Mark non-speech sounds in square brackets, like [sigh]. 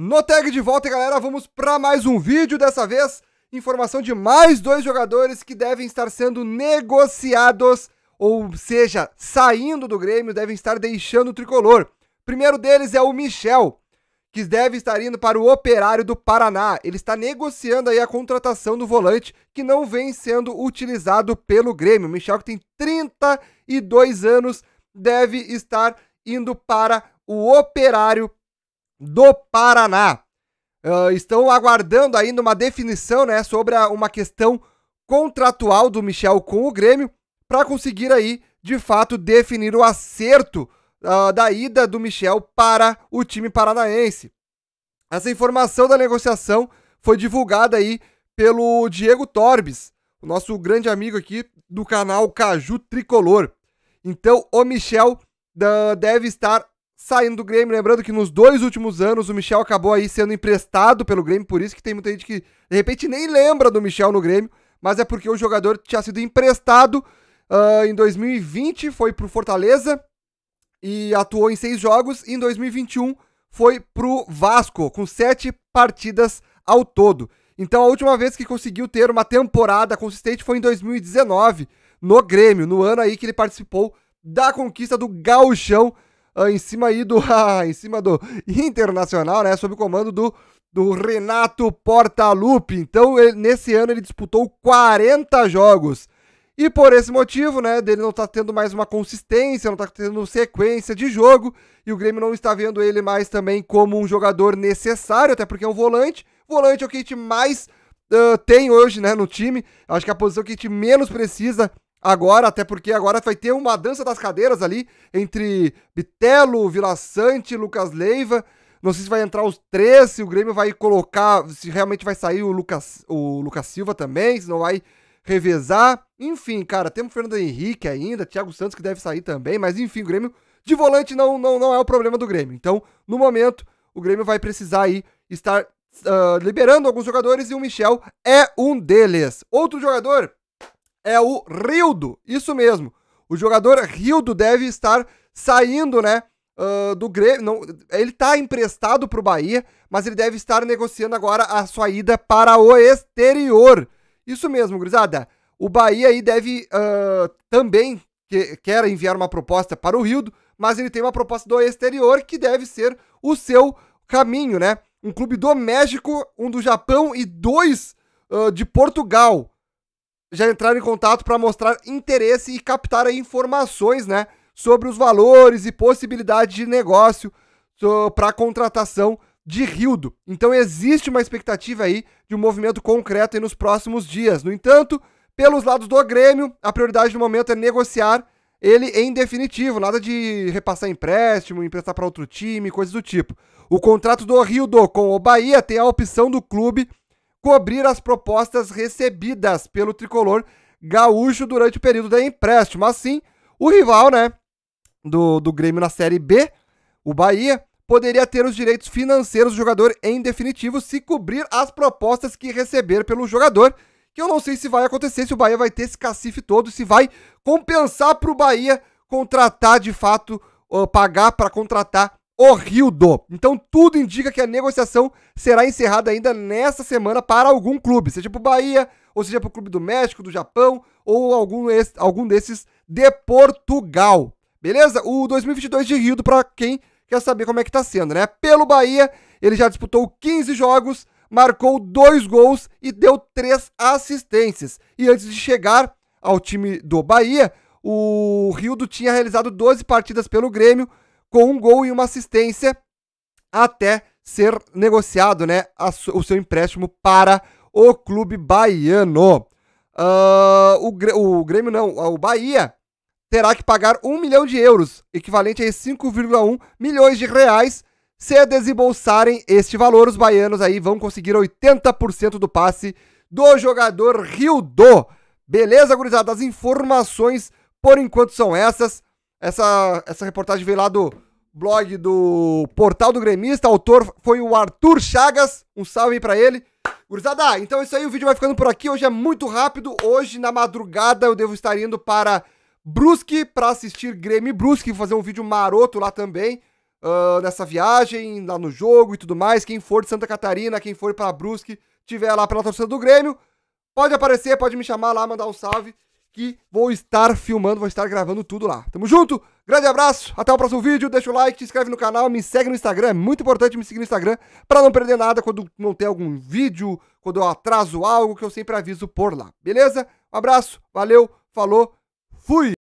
No tag de volta, galera, vamos para mais um vídeo. Dessa vez, informação de mais dois jogadores que devem estar sendo negociados, ou seja, saindo do Grêmio, devem estar deixando o tricolor. O primeiro deles é o Michel, que deve estar indo para o Operário do Paraná. Ele está negociando aí a contratação do volante que não vem sendo utilizado pelo Grêmio. O Michel, que tem 32 anos, deve estar indo para o Operário do Paraná. Uh, estão aguardando ainda uma definição né, sobre a, uma questão contratual do Michel com o Grêmio para conseguir aí, de fato, definir o acerto uh, da ida do Michel para o time paranaense. Essa informação da negociação foi divulgada aí pelo Diego Torbes, o nosso grande amigo aqui do canal Caju Tricolor. Então, o Michel ah, deve estar saindo do Grêmio. Lembrando que nos dois últimos anos o Michel acabou aí sendo emprestado pelo Grêmio, por isso que tem muita gente que de repente nem lembra do Michel no Grêmio, mas é porque o jogador tinha sido emprestado uh, em 2020, foi pro Fortaleza e atuou em seis jogos, e em 2021 foi pro Vasco, com sete partidas ao todo. Então a última vez que conseguiu ter uma temporada consistente foi em 2019, no Grêmio, no ano aí que ele participou da conquista do Gauchão ah, em cima aí do [laughs] ah, em cima do Internacional, né, sob o comando do do Renato Portaluppi. Então, ele, nesse ano ele disputou 40 jogos. E por esse motivo, né, dele não tá tendo mais uma consistência, não tá tendo sequência de jogo, e o Grêmio não está vendo ele mais também como um jogador necessário, até porque é um volante. Volante é o que a gente mais uh, tem hoje, né, no time. Acho que é a posição que a gente menos precisa Agora, até porque agora vai ter uma dança das cadeiras ali entre Bitelo, Vila Sante, Lucas Leiva. Não sei se vai entrar os três, se o Grêmio vai colocar, se realmente vai sair o Lucas, o Lucas Silva também, se não vai revezar. Enfim, cara, temos Fernando Henrique ainda, Thiago Santos que deve sair também, mas enfim, o Grêmio de volante não, não, não é o problema do Grêmio. Então, no momento, o Grêmio vai precisar aí estar uh, liberando alguns jogadores e o Michel é um deles. Outro jogador é o Rildo. Isso mesmo. O jogador Rildo deve estar saindo, né? Uh, do Grêmio. Não, ele está emprestado para o Bahia, mas ele deve estar negociando agora a sua ida para o exterior. Isso mesmo, gurizada. O Bahia aí deve uh, também que, quer enviar uma proposta para o Rildo, mas ele tem uma proposta do exterior que deve ser o seu caminho, né? Um clube do México, um do Japão e dois uh, de Portugal já entraram em contato para mostrar interesse e captar informações, né, sobre os valores e possibilidades de negócio para contratação de Rildo. Então existe uma expectativa aí de um movimento concreto nos próximos dias. No entanto, pelos lados do Grêmio, a prioridade no momento é negociar ele em definitivo, nada de repassar empréstimo, emprestar para outro time, coisas do tipo. O contrato do Rildo com o Bahia tem a opção do clube cobrir as propostas recebidas pelo tricolor gaúcho durante o período de empréstimo. Assim, o rival, né, do, do Grêmio na Série B, o Bahia, poderia ter os direitos financeiros do jogador em definitivo se cobrir as propostas que receber pelo jogador. Que eu não sei se vai acontecer, se o Bahia vai ter esse cacife todo, se vai compensar para o Bahia contratar de fato, pagar para contratar Orildo. Então tudo indica que a negociação será encerrada ainda nesta semana para algum clube, seja para o Bahia, ou seja para o clube do México, do Japão, ou algum, algum desses de Portugal. Beleza? O 2022 de Rildo, para quem quer saber como é que está sendo, né? Pelo Bahia, ele já disputou 15 jogos, marcou dois gols e deu três assistências. E antes de chegar ao time do Bahia, o Rildo tinha realizado 12 partidas pelo Grêmio, com um gol e uma assistência até ser negociado né, o seu empréstimo para o clube baiano. Uh, o, o Grêmio não, o Bahia terá que pagar 1 milhão de euros, equivalente a 5,1 milhões de reais. Se desembolsarem este valor, os baianos aí vão conseguir 80% do passe do jogador Rildo. Beleza, gurizada? As informações por enquanto são essas. Essa, essa reportagem veio lá do blog do Portal do Gremista. O autor foi o Arthur Chagas. Um salve para ele. Gurizada, então é isso aí. O vídeo vai ficando por aqui. Hoje é muito rápido. Hoje, na madrugada, eu devo estar indo para Brusque para assistir Grêmio Brusque. Vou fazer um vídeo maroto lá também. Uh, nessa viagem, lá no jogo e tudo mais. Quem for de Santa Catarina, quem for para Brusque, tiver lá pela torcida do Grêmio, pode aparecer, pode me chamar lá, mandar um salve que vou estar filmando, vou estar gravando tudo lá. Tamo junto, grande abraço, até o próximo vídeo, deixa o like, se inscreve no canal, me segue no Instagram, é muito importante me seguir no Instagram para não perder nada quando não tem algum vídeo, quando eu atraso algo, que eu sempre aviso por lá, beleza? Um abraço, valeu, falou, fui!